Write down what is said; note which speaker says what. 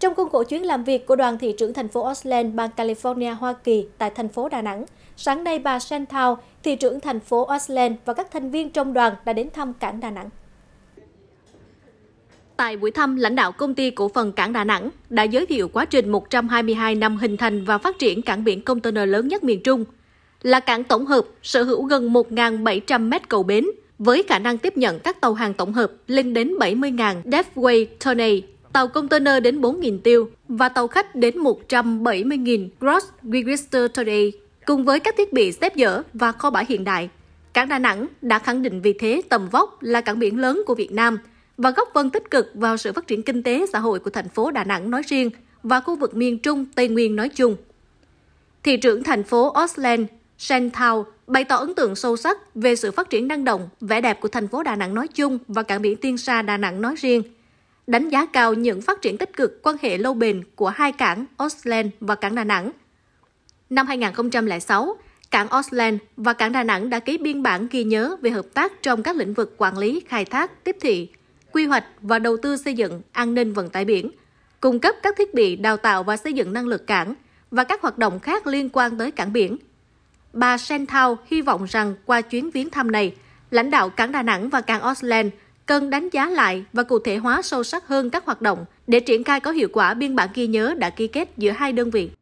Speaker 1: Trong khuôn khổ chuyến làm việc của đoàn thị trưởng thành phố Austin, bang California, Hoa Kỳ tại thành phố Đà Nẵng, sáng nay bà Chantal, thị trưởng thành phố Austin và các thành viên trong đoàn đã đến thăm cảng Đà Nẵng. Tại buổi thăm, lãnh đạo công ty cổ phần cảng Đà Nẵng đã giới thiệu quá trình 122 năm hình thành và phát triển cảng biển container lớn nhất miền Trung. Là cảng tổng hợp sở hữu gần 1.700 mét cầu bến, với khả năng tiếp nhận các tàu hàng tổng hợp lên đến 70.000 deadweight tonnage tàu container đến 4.000 tiêu và tàu khách đến 170.000 gross register today, cùng với các thiết bị xếp dỡ và kho bãi hiện đại. Cảng Đà Nẵng đã khẳng định vị thế tầm vóc là cảng biển lớn của Việt Nam và góp phần tích cực vào sự phát triển kinh tế xã hội của thành phố Đà Nẵng nói riêng và khu vực miền Trung, Tây Nguyên nói chung. Thị trưởng thành phố Auckland, Thao bày tỏ ấn tượng sâu sắc về sự phát triển năng động, vẻ đẹp của thành phố Đà Nẵng nói chung và cảng biển Tiên Sa Đà Nẵng nói riêng – đánh giá cao những phát triển tích cực quan hệ lâu bền của hai cảng Auckland và cảng Đà Nẵng. Năm 2006, cảng Auckland và cảng Đà Nẵng đã ký biên bản ghi nhớ về hợp tác trong các lĩnh vực quản lý, khai thác, tiếp thị, quy hoạch và đầu tư xây dựng an ninh vận tải biển, cung cấp các thiết bị đào tạo và xây dựng năng lực cảng và các hoạt động khác liên quan tới cảng biển. Bà Shen Thao hy vọng rằng qua chuyến viếng thăm này, lãnh đạo cảng Đà Nẵng và cảng Auckland – cần đánh giá lại và cụ thể hóa sâu sắc hơn các hoạt động để triển khai có hiệu quả biên bản ghi nhớ đã ký kết giữa hai đơn vị.